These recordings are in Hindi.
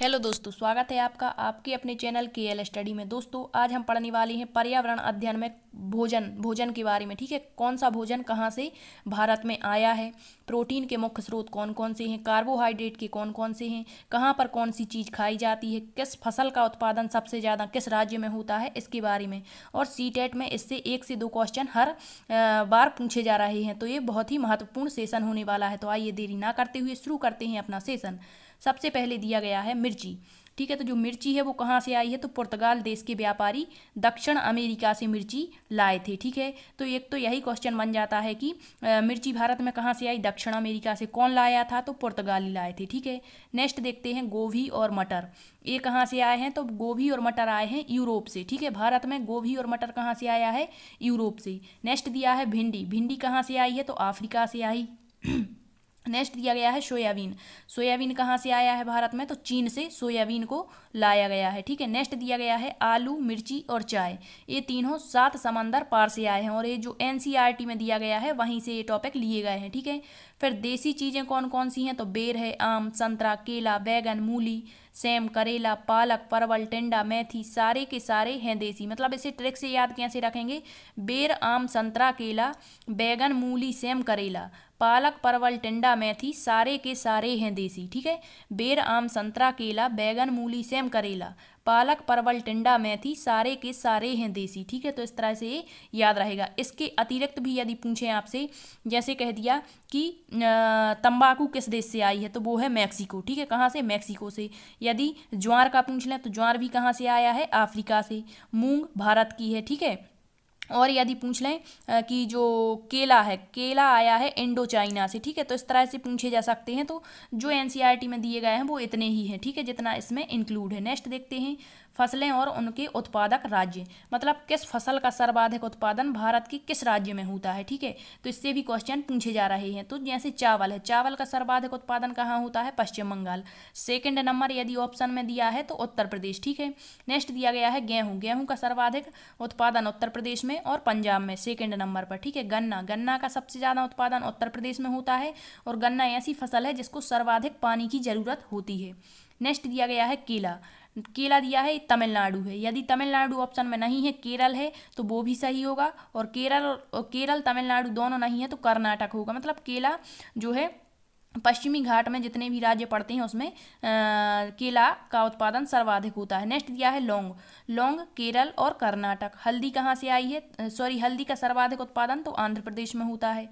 हेलो दोस्तों स्वागत है आपका आपके अपने चैनल के एल स्टडी में दोस्तों आज हम पढ़ने वाले हैं पर्यावरण अध्ययन में भोजन भोजन के बारे में ठीक है कौन सा भोजन कहाँ से भारत में आया है प्रोटीन के मुख्य स्रोत कौन कौन से हैं कार्बोहाइड्रेट के कौन कौन से हैं कहाँ पर कौन सी चीज़ खाई जाती है किस फसल का उत्पादन सबसे ज़्यादा किस राज्य में होता है इसके बारे में और सी टेट e में इससे एक से दो क्वेश्चन हर बार पूछे जा रहे हैं तो ये बहुत ही महत्वपूर्ण सेशन होने वाला है तो आइए देरी ना करते हुए शुरू करते हैं अपना सेशन सबसे पहले दिया गया है मिर्ची ठीक है तो जो मिर्ची है वो कहाँ से आई है तो पुर्तगाल देश के व्यापारी दक्षिण अमेरिका से मिर्ची लाए थे ठीक है तो एक तो यही क्वेश्चन बन जाता है कि आ, मिर्ची भारत में कहाँ से आई दक्षिण अमेरिका से कौन लाया था तो पुर्तगाली लाए थे ठीक है नेक्स्ट देखते हैं गोभी और मटर ये कहाँ से आए हैं तो गोभी और मटर आए हैं यूरोप से ठीक है भारत में गोभी और मटर कहाँ से आया है यूरोप से नेक्स्ट दिया है भिंडी भिंडी कहाँ से आई है तो अफ्रीका से आई नेक्स्ट दिया गया है सोयाबीन सोयाबीन कहाँ से आया है भारत में तो चीन से सोयाबीन को लाया गया है ठीक है नेक्स्ट दिया गया है आलू मिर्ची और चाय ये तीनों सात समंदर पार से आए हैं और ये जो एनसीईआरटी e में दिया गया है वहीं से ये टॉपिक लिए गए हैं ठीक है फिर देसी चीज़ें कौन कौन सी हैं तो बेर है आम संतरा केला बैगन मूली सेम करेला पालक परवल टिंडा मेथी सारे के सारे हैं देसी मतलब इसे ट्रिक से याद कैसे रखेंगे बेर आम संतरा केला बैगन मूली सेम करेला पालक परवल टिंडा मेथी सारे के सारे हैं देसी ठीक है बेर आम संतरा केला बैगन मूली सेम करेला पालक परवल टिंडा मेथी सारे के सारे हैं देसी ठीक है तो इस तरह से याद रहेगा इसके अतिरिक्त भी यदि पूछें आपसे जैसे कह दिया कि तंबाकू किस देश से आई है तो वो है मैक्सिको ठीक है कहाँ से मैक्सिको से यदि ज्वार का पूछ लें तो ज्वार भी कहाँ से आया है अफ्रीका से मूंग भारत की है ठीक है और यदि पूछ लें कि जो केला है केला आया है इंडो चाइना से ठीक है तो इस तरह से पूछे जा सकते हैं तो जो एन में दिए गए हैं वो इतने ही हैं ठीक है जितना इसमें इंक्लूड है नेक्स्ट देखते हैं फसलें और उनके उत्पादक राज्य मतलब किस फसल का सर्वाधिक उत्पादन भारत के किस राज्य में होता है ठीक है तो इससे भी क्वेश्चन पूछे जा रहे हैं तो जैसे चावल है चावल का सर्वाधिक उत्पादन कहाँ होता है पश्चिम बंगाल सेकेंड नंबर यदि ऑप्शन में दिया है तो उत्तर प्रदेश ठीक है नेक्स्ट दिया गया है गेहूँ गेहूँ का सर्वाधिक उत्पादन उत्तर प्रदेश में और पंजाब में सेकेंड नंबर पर ठीक है गन्ना गन्ना का सबसे ज़्यादा उत्पादन उत्तर प्रदेश में होता है और गन्ना ऐसी फसल है जिसको सर्वाधिक पानी की ज़रूरत होती है नेक्स्ट दिया गया है केला केला दिया है तमिलनाडु है यदि तमिलनाडु ऑप्शन में नहीं है केरल है तो वो भी सही होगा और केरल और केरल तमिलनाडु दोनों नहीं है तो कर्नाटक होगा मतलब केला जो है पश्चिमी घाट में जितने भी राज्य पड़ते हैं उसमें आ, केला का उत्पादन सर्वाधिक होता है नेक्स्ट दिया है लौंग लौंग केरल और कर्नाटक हल्दी कहाँ से आई है सॉरी हल्दी का सर्वाधिक उत्पादन तो आंध्र प्रदेश में होता है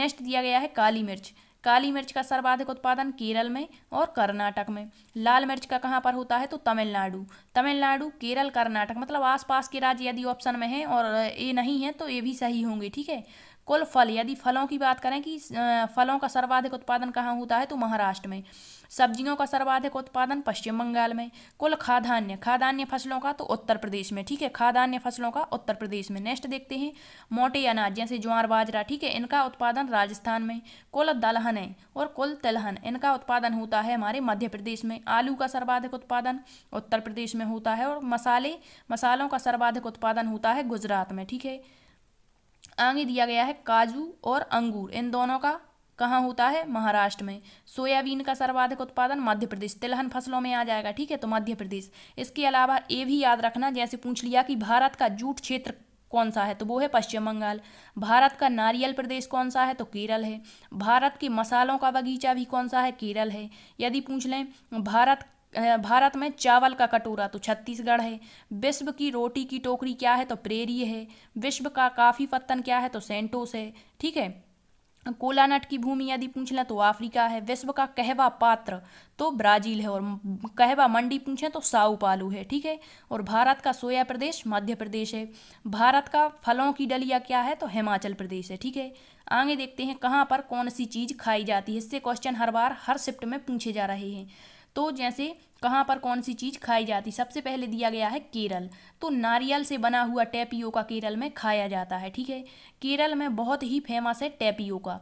नेक्स्ट दिया गया है काली मिर्च काली मिर्च का सर्वाधिक उत्पादन केरल में और कर्नाटक में लाल मिर्च का कहाँ पर होता है तो तमिलनाडु तमिलनाडु केरल कर्नाटक मतलब आसपास के राज्य यदि ऑप्शन में हैं और ए नहीं है तो ये भी सही होंगे ठीक है कुल फल यदि फलों की बात करें कि फलों का सर्वाधिक उत्पादन कहाँ होता है तो महाराष्ट्र में सब्जियों का सर्वाधिक उत्पादन पश्चिम बंगाल में कुल खाद्यान्न खाद्यान्न फसलों का तो उत्तर प्रदेश में ठीक है खाद्यान्न फसलों का उत्तर प्रदेश में नेक्स्ट देखते हैं मोटे अनाज जैसे ज्वार बाजरा ठीक है इनका उत्पादन राजस्थान में कुल दलहन है और कुल तिलहन इनका उत्पादन होता है हमारे मध्य प्रदेश में आलू का सर्वाधिक उत्पादन उत्तर प्रदेश में होता है और मसाले मसालों का सर्वाधिक उत्पादन होता है गुजरात में ठीक है आगे दिया गया है काजू और अंगूर इन दोनों का कहाँ होता है महाराष्ट्र में सोयाबीन का सर्वाधिक उत्पादन मध्य प्रदेश तिलहन फसलों में आ जाएगा ठीक है तो मध्य प्रदेश इसके अलावा ये भी याद रखना जैसे पूछ लिया कि भारत का जूट क्षेत्र कौन सा है तो वो है पश्चिम बंगाल भारत का नारियल प्रदेश कौन सा है तो केरल है भारत के मसालों का बगीचा भी कौन सा है केरल है यदि पूछ लें भारत भारत में चावल का कटोरा तो छत्तीसगढ़ है विश्व की रोटी की टोकरी क्या है तो प्रेरी है विश्व का काफ़ी पत्तन क्या है तो सेंटोस है ठीक है कोलानट की भूमि यदि पूछ लें तो अफ्रीका है विश्व का कहवा पात्र तो ब्राजील है और कहवा मंडी पूछें तो साउ पालू है ठीक है और भारत का सोया प्रदेश मध्य प्रदेश है भारत का फलों की डलिया क्या है तो हिमाचल प्रदेश है ठीक है आगे देखते हैं कहाँ पर कौन सी चीज़ खाई जाती है इससे क्वेश्चन हर बार हर शिफ्ट में पूछे जा रहे हैं तो जैसे कहाँ पर कौन सी चीज़ खाई जाती सबसे पहले दिया गया है केरल तो नारियल से बना हुआ का केरल में खाया जाता है ठीक है केरल में बहुत ही फेमस है का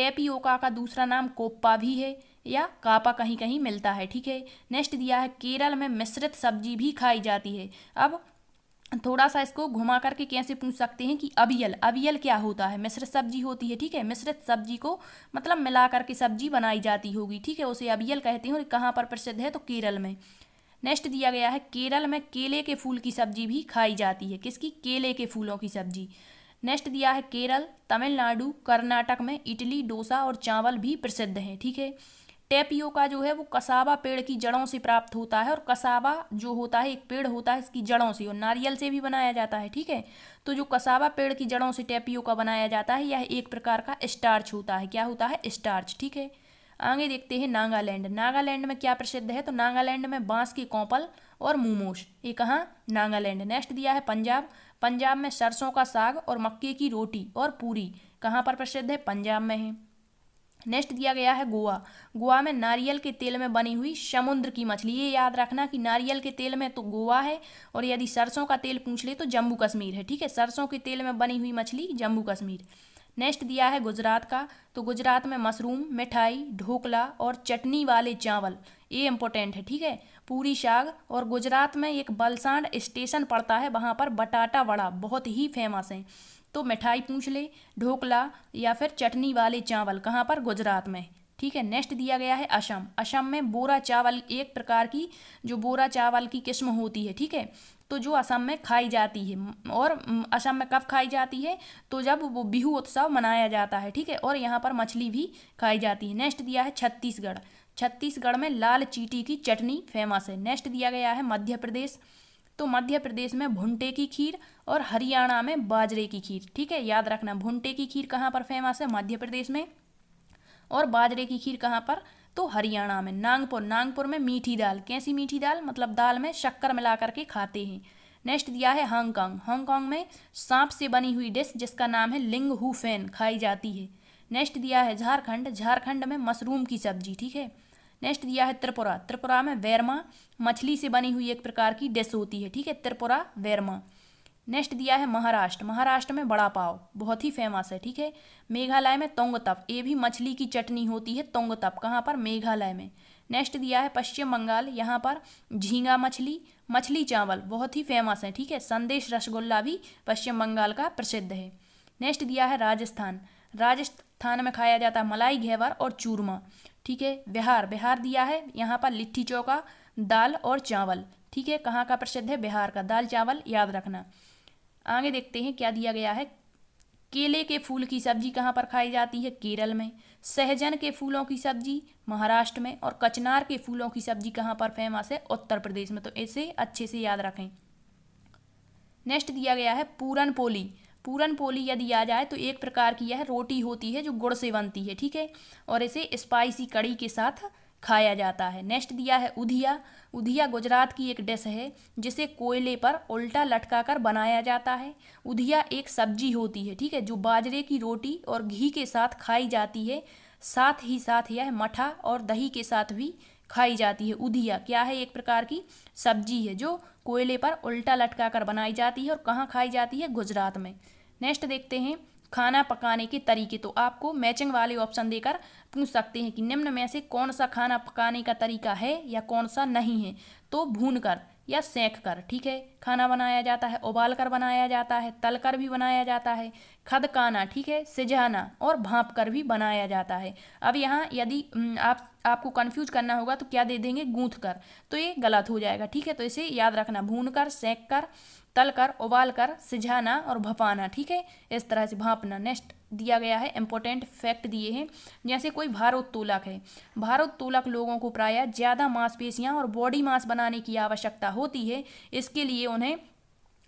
टैपियो का दूसरा नाम कोप्पा भी है या कापा कहीं कहीं मिलता है ठीक है नेक्स्ट दिया है केरल में मिश्रित सब्जी भी खाई जाती है अब थोड़ा सा इसको घुमा करके कैसे पूछ सकते हैं कि अबियल अबियल क्या होता है मिश्रित सब्जी होती है ठीक है मिश्रित सब्जी को मतलब मिला करके सब्जी बनाई जाती होगी ठीक है उसे अबियल कहते हैं और कहाँ पर प्रसिद्ध है तो केरल में नेक्स्ट दिया गया है केरल में केले के फूल की सब्जी भी खाई जाती है किसकी केले के फूलों की सब्जी नेक्स्ट दिया है केरल तमिलनाडु कर्नाटक में इटली डोसा और चावल भी प्रसिद्ध हैं ठीक है थीके? टेपियो का जो है वो कसावा पेड़ की जड़ों से प्राप्त होता है और कसावा जो होता है एक पेड़ होता है इसकी जड़ों से और नारियल से भी बनाया जाता है ठीक है तो जो कसावा पेड़ की जड़ों से टेपियो का बनाया जाता है यह एक प्रकार का स्टार्च होता है क्या होता है स्टार्च ठीक है आगे देखते हैं नागालैंड नागालैंड में क्या प्रसिद्ध है तो नागालैंड में बांस के कौपल और मोमोश ये कहाँ नागालैंड नेक्स्ट दिया है पंजाब पंजाब में सरसों का साग और मक्के की रोटी और पूरी कहाँ पर प्रसिद्ध है पंजाब में है नेक्स्ट दिया गया है गोवा गोवा में नारियल के तेल में बनी हुई समुद्र की मछली ये याद रखना कि नारियल के तेल में तो गोवा है और यदि सरसों का तेल पूछ ले तो जम्मू कश्मीर है ठीक है सरसों के तेल में बनी हुई मछली जम्मू कश्मीर नेक्स्ट दिया है गुजरात का तो गुजरात में मशरूम मिठाई ढोकला और चटनी वाले चावल ये इम्पोर्टेंट है ठीक है पूरी साग और गुजरात में एक बलसांड स्टेशन पड़ता है वहाँ पर बटाटा वड़ा बहुत ही फेमस है तो मिठाई पूछ ले ढोकला या फिर चटनी वाले चावल कहाँ पर गुजरात में ठीक है नेक्स्ट दिया गया है असम असम में बोरा चावल एक प्रकार की जो बोरा चावल की किस्म होती है ठीक है तो जो असम में खाई जाती है और असम में कब खाई जाती है तो जब वो बिहू उत्सव मनाया जाता है ठीक है और यहाँ पर मछली भी खाई जाती है नेक्स्ट दिया है छत्तीसगढ़ छत्तीसगढ़ में लाल चीटी की चटनी फेमस है नेक्स्ट दिया गया है मध्य प्रदेश तो मध्य प्रदेश में भुंटे की खीर और हरियाणा में बाजरे की खीर ठीक है याद रखना भुंटे की खीर कहाँ पर फेमस है मध्य प्रदेश में और बाजरे की खीर कहाँ पर तो हरियाणा में नागपुर नागपुर में मीठी दाल कैसी मीठी दाल मतलब दाल में शक्कर मिला करके खाते हैं नेक्स्ट दिया है हांगकांग हांगकांग में सांप से बनी हुई डिश जिसका नाम है लिंग हुफेन खाई जाती है नेक्स्ट दिया है झारखंड झारखंड में मशरूम की सब्जी ठीक है नेक्स्ट दिया है त्रिपुरा त्रिपुरा में वेरमा मछली से बनी हुई एक प्रकार की डिश होती है ठीक है त्रिपुरा वेरमा नेक्स्ट दिया है महाराष्ट्र महाराष्ट्र में बड़ा पाव बहुत ही फेमस है ठीक है मेघालय में तोंग तप ये भी मछली की चटनी होती है तप कहाँ पर मेघालय में नेक्स्ट दिया है पश्चिम बंगाल यहाँ पर झींगा मछली मछली चावल बहुत ही फेमस है ठीक है संदेश रसगुल्ला भी पश्चिम बंगाल का प्रसिद्ध है नेक्स्ट दिया है राजस्थान राजस्थान में खाया जाता है मलाई घेवर और चूरमा ठीक है बिहार बिहार दिया है यहाँ पर लिट्टी चौका दाल और चावल ठीक है कहाँ का प्रसिद्ध है बिहार का दाल चावल याद रखना आगे देखते हैं क्या दिया गया है केले के फूल की सब्जी कहाँ पर खाई जाती है केरल में सहजन के फूलों की सब्जी महाराष्ट्र में और कचनार के फूलों की सब्जी कहाँ पर फेमस है उत्तर प्रदेश में तो इसे अच्छे से याद रखें नेक्स्ट दिया गया है पूरन पोली पूरन पोली यदि आ जाए तो एक प्रकार की यह रोटी होती है जो गुड़ से बनती है ठीक है और इसे स्पाइसी कड़ी के साथ खाया जाता है नेक्स्ट दिया है उधिया उधिया गुजरात की एक डिश है जिसे कोयले पर उल्टा लटका कर बनाया जाता है उधिया एक सब्जी होती है ठीक है जो बाजरे की रोटी और घी के साथ खाई जाती है साथ ही साथ यह मठा और दही के साथ भी खाई जाती है उधिया क्या है एक प्रकार की सब्जी है जो कोयले पर उल्टा लटका कर बनाई जाती है और कहाँ खाई जाती है गुजरात में नेक्स्ट देखते हैं खाना पकाने के तरीके तो आपको मैचिंग वाले ऑप्शन देकर पूछ सकते हैं कि निम्न में से कौन सा खाना पकाने का तरीका है या कौन सा नहीं है तो भून कर या सेंक कर ठीक है खाना बनाया जाता है उबाल कर बनाया जाता है तल कर भी बनाया जाता है खदकाना ठीक है सिझाना और भाप कर भी बनाया जाता है अब यहाँ यदि आप आपको कन्फ्यूज करना होगा तो क्या दे देंगे गूंथ कर तो ये गलत हो जाएगा ठीक है तो इसे याद रखना भून कर सेंक कर तल कर उबाल कर सिझाना और भपाना ठीक है इस तरह से भापना नेक्स्ट दिया गया है इम्पोर्टेंट फैक्ट दिए हैं जैसे कोई भारोत्तोलक है भारोत्तोलक लोगों को प्रायः ज़्यादा मांसपेशियां और बॉडी मास बनाने की आवश्यकता होती है इसके लिए उन्हें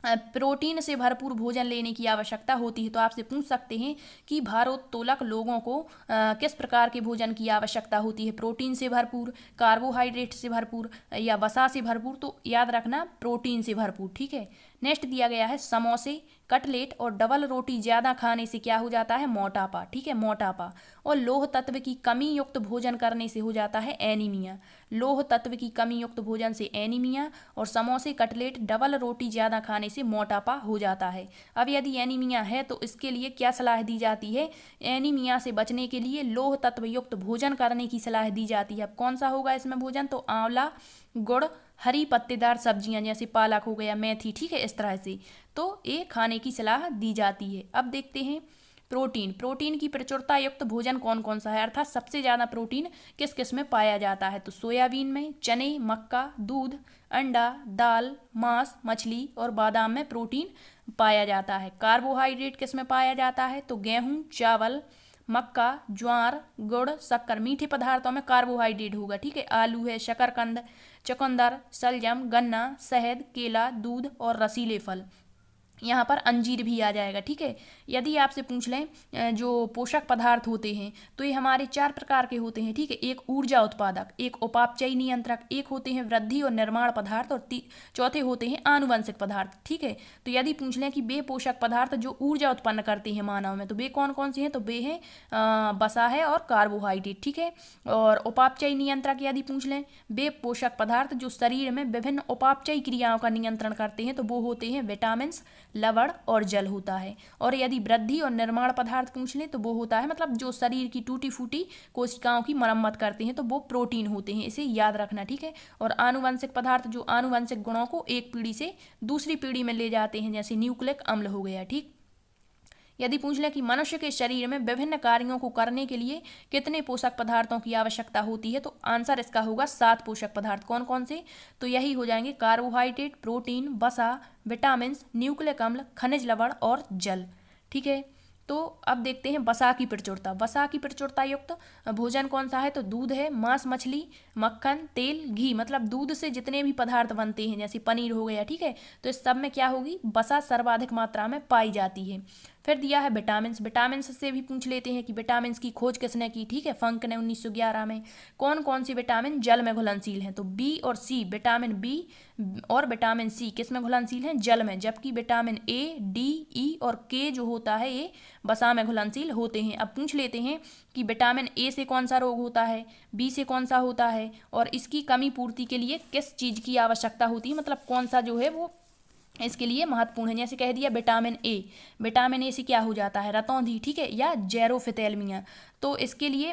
प्रोटीन से भरपूर भोजन लेने की आवश्यकता होती है तो आपसे पूछ सकते हैं कि भारोत्तोलक लोगों को आ, किस प्रकार के भोजन की आवश्यकता होती है प्रोटीन से भरपूर कार्बोहाइड्रेट से भरपूर या वसा से भरपूर तो याद रखना प्रोटीन से भरपूर ठीक है नेक्स्ट दिया गया है समोसे कटलेट और डबल रोटी ज़्यादा खाने से क्या हो जाता है मोटापा ठीक है मोटापा और लोह तत्व की कमी युक्त भोजन करने से हो जाता है एनीमिया लोह तत्व की कमी युक्त भोजन से एनीमिया और समोसे कटलेट डबल रोटी ज़्यादा खाने से मोटापा हो जाता है अब यदि एनीमिया है तो इसके लिए क्या सलाह दी जाती है एनीमिया से बचने के लिए लोह तत्व युक्त भोजन करने की सलाह दी जाती है अब कौन सा होगा इसमें भोजन तो आंवला गुड़ हरी पत्तेदार सब्जियां जैसे पालक हो गया मेथी ठीक है इस तरह से तो ये खाने की सलाह दी जाती है अब देखते हैं प्रोटीन प्रोटीन की प्रचुरता युक्त भोजन कौन कौन सा है अर्थात सबसे ज़्यादा प्रोटीन किस किस में पाया जाता है तो सोयाबीन में चने मक्का दूध अंडा दाल मांस मछली और बादाम में प्रोटीन पाया जाता है कार्बोहाइड्रेट किस में पाया जाता है तो गेहूँ चावल मक्का ज्वार गुड़ शक्कर मीठे पदार्थों में कार्बोहाइड्रेट होगा ठीक है आलू है शकरकंद चकंदर सलजम गन्ना शहद केला दूध और रसीले फल यहाँ पर अंजीर भी आ जाएगा ठीक है यदि आपसे पूछ लें जो पोषक पदार्थ होते हैं तो ये हमारे चार प्रकार के होते हैं ठीक है एक ऊर्जा उत्पादक एक उपापचयी नियंत्रक एक होते हैं वृद्धि और निर्माण पदार्थ और चौथे होते हैं आनुवंशिक पदार्थ ठीक है तो यदि पूछ लें कि बे पोषक पदार्थ जो ऊर्जा उत्पन्न करते हैं मानव में तो बे कौन कौन से हैं तो बे हैं बसा है और कार्बोहाइड्रेट ठीक है और उपापचयी नियंत्रक यदि पूछ लें बे पोषक पदार्थ जो शरीर में विभिन्न उपापचयी क्रियाओं का नियंत्रण करते हैं तो वो होते हैं विटामिन लवण और जल होता है और यदि वृद्धि और निर्माण पदार्थ पूछ लें तो वो होता है मतलब जो शरीर की टूटी फूटी कोशिकाओं की मरम्मत करते हैं तो वो प्रोटीन होते हैं इसे याद रखना ठीक है और आनुवंशिक पदार्थ जो आनुवंशिक गुणों को एक पीढ़ी से दूसरी पीढ़ी में ले जाते हैं जैसे न्यूक्लिक अम्ल हो गया ठीक यदि पूछ लें कि मनुष्य के शरीर में विभिन्न कार्यों को करने के लिए कितने पोषक पदार्थों की आवश्यकता होती है तो आंसर इसका होगा सात पोषक पदार्थ कौन कौन से तो यही हो जाएंगे कार्बोहाइड्रेट प्रोटीन वसा विटामिन न्यूक्लिक अम्ल खनिज लवण और जल ठीक है तो अब देखते हैं वसा की प्रचुरता वसा की प्रचुरता युक्त भोजन कौन सा है तो दूध है मांस मछली मक्खन तेल घी मतलब दूध से जितने भी पदार्थ बनते हैं जैसे पनीर हो गया ठीक है तो इस सब में क्या होगी वसा सर्वाधिक मात्रा में पाई जाती है फिर दिया है विटामिन विटामिन से भी पूछ लेते हैं कि विटामिन की खोज किसने की ठीक है फंक ने 1911 में कौन कौन सी विटामिन जल में घुलनशील हैं तो बी और सी विटामिन बी और विटामिन सी किस में घुलनशील हैं जल में जबकि विटामिन ए डी ई और के जो होता है ये बसा में घुलनशील होते हैं अब पूछ लेते हैं कि विटामिन ए से कौन सा रोग होता है बी से कौन सा होता है और इसकी कमी पूर्ति के लिए किस चीज़ की आवश्यकता होती है मतलब कौन सा जो है वो इसके लिए महत्वपूर्ण है जैसे कह दिया विटामिन ए विटामिन ए से क्या हो जाता है रतौंधी ठीक है या जेरोफिथेलमिया तो इसके लिए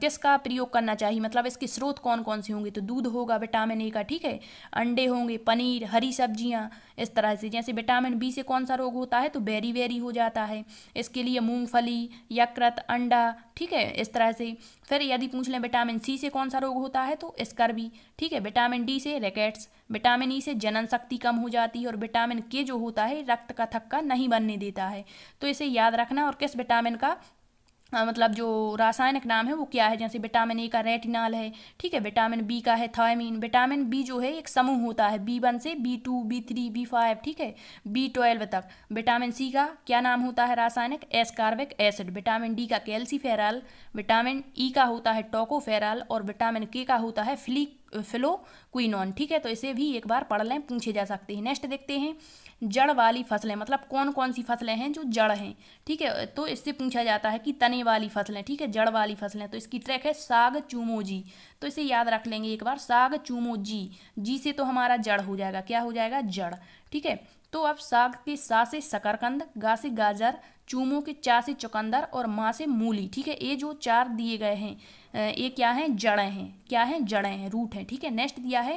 किसका प्रयोग करना चाहिए मतलब इसके स्रोत कौन कौन से होंगे तो दूध होगा विटामिन ए का ठीक है अंडे होंगे पनीर हरी सब्जियाँ इस तरह से जैसे विटामिन बी से कौन सा रोग होता है तो बेरी वेरी हो जाता है इसके लिए मूँगफली यकृत अंडा ठीक है इस तरह से फिर यदि पूछ लें विटामिन सी से कौन सा रोग होता है तो स्कर्वी ठीक है विटामिन डी से रैकेट्स विटामिन ई e से जनन शक्ति कम हो जाती है और विटामिन के जो होता है रक्त का थक्का नहीं बनने देता है तो इसे याद रखना और किस विटामिन का मतलब जो रासायनिक नाम है वो क्या है जैसे विटामिन ए का रेटिनॉल है ठीक है विटामिन बी का है थायमिन विटामिन बी जो है एक समूह होता है बी वन से B two B three B five ठीक है बी ट्वेल्व तक विटामिन सी का क्या नाम होता है रासायनिक ascorbic acid vitamin D का कैल्सीफेराल विटामिन ई e का होता है टोकोफेराल और विटामिन के का होता है फ्लिक फिलो क्विनॉन ठीक है तो इसे भी एक बार पढ़ लें पूछे जा सकते हैं नेक्स्ट देखते हैं जड़ वाली फसलें मतलब कौन कौन सी फसलें हैं जो जड़ हैं ठीक है तो इससे पूछा जाता है कि तने वाली फसलें ठीक है जड़ वाली फसलें तो इसकी ट्रैक है साग चूमोजी तो इसे याद रख लेंगे एक बार साग चूमोजी जी से तो हमारा जड़ हो जाएगा क्या हो जाएगा जड़ ठीक है तो अब साग की सा से शकरकंद गा से गाजर चूमों के चा से चुकंदर और माँ से मूली ठीक है ये जो चार दिए गए हैं ये क्या हैं जड़ें हैं क्या हैं जड़ें हैं रूट हैं ठीक है नेक्स्ट दिया है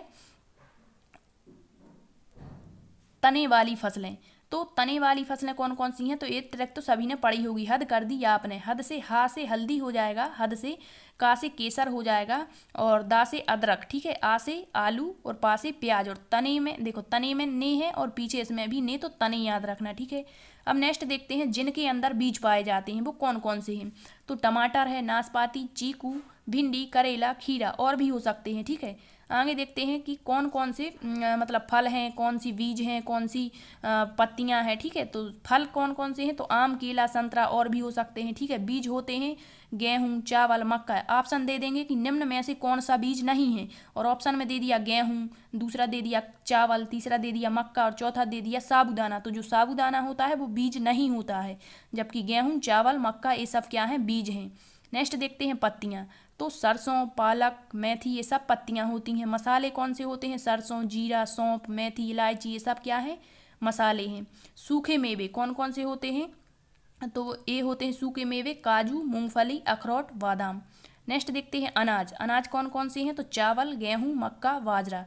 तने वाली फसलें तो तने वाली फसलें कौन कौन सी हैं तो ये ट्रैक तो सभी ने पढ़ी होगी हद कर दी आपने हद से हा से हल्दी हो जाएगा हद से का से केसर हो जाएगा और दा से अदरक ठीक है आ से आलू और पा से प्याज और तने में देखो तने में ने है और पीछे इसमें भी ने तो तने याद रखना ठीक है अब नेक्स्ट देखते हैं जिनके अंदर बीज पाए जाते हैं वो कौन कौन से हैं तो टमाटर है नाशपाती चीकू भिंडी करेला खीरा और भी हो सकते हैं ठीक है आगे देखते हैं कि कौन कौन से मतलब फल हैं कौन सी बीज हैं कौन सी पत्तियां हैं ठीक है तो फल कौन कौन से हैं तो आम केला संतरा और भी हो सकते हैं ठीक है बीज होते हैं गेहूँ चावल मक्का ऑप्शन दे देंगे कि निम्न में से कौन सा बीज नहीं है और ऑप्शन में दे दिया गेहूँ दूसरा दे दिया चावल तीसरा दे दिया मक्का और चौथा दे दिया साबुदाना तो जो साबुदाना होता है वो बीज नहीं होता है जबकि गेहूँ चावल मक्का ये सब क्या हैं बीज हैं नेक्स्ट देखते हैं पत्तियाँ तो सरसों पालक मेथी ये सब पत्तियाँ होती हैं मसाले कौन से होते हैं सरसों जीरा सौंप मेथी इलायची ये सब क्या है मसाले हैं सूखे मेवे कौन कौन से होते हैं तो ये होते हैं सूखे मेवे काजू मूंगफली अखरोट बादाम नेक्स्ट देखते हैं अनाज अनाज कौन कौन से हैं तो चावल गेहूँ मक्का बाजरा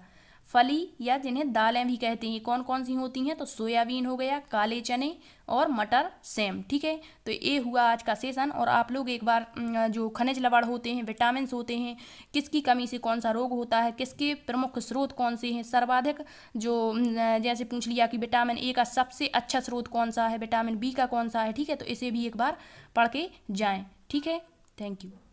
फली या जिन्हें दालें भी कहते हैं ये कौन कौन सी होती हैं तो सोयाबीन हो गया काले चने और मटर सेम ठीक है तो ये हुआ आज का सेशन और आप लोग एक बार जो खनिज लवण होते हैं विटामिन होते हैं किसकी कमी से कौन सा रोग होता है किसके प्रमुख स्रोत कौन से हैं सर्वाधिक जो जैसे पूछ लिया कि विटामिन ए का सबसे अच्छा स्रोत कौन सा है विटामिन बी का कौन सा है ठीक है तो इसे भी एक बार पढ़ के जाएँ ठीक है थैंक यू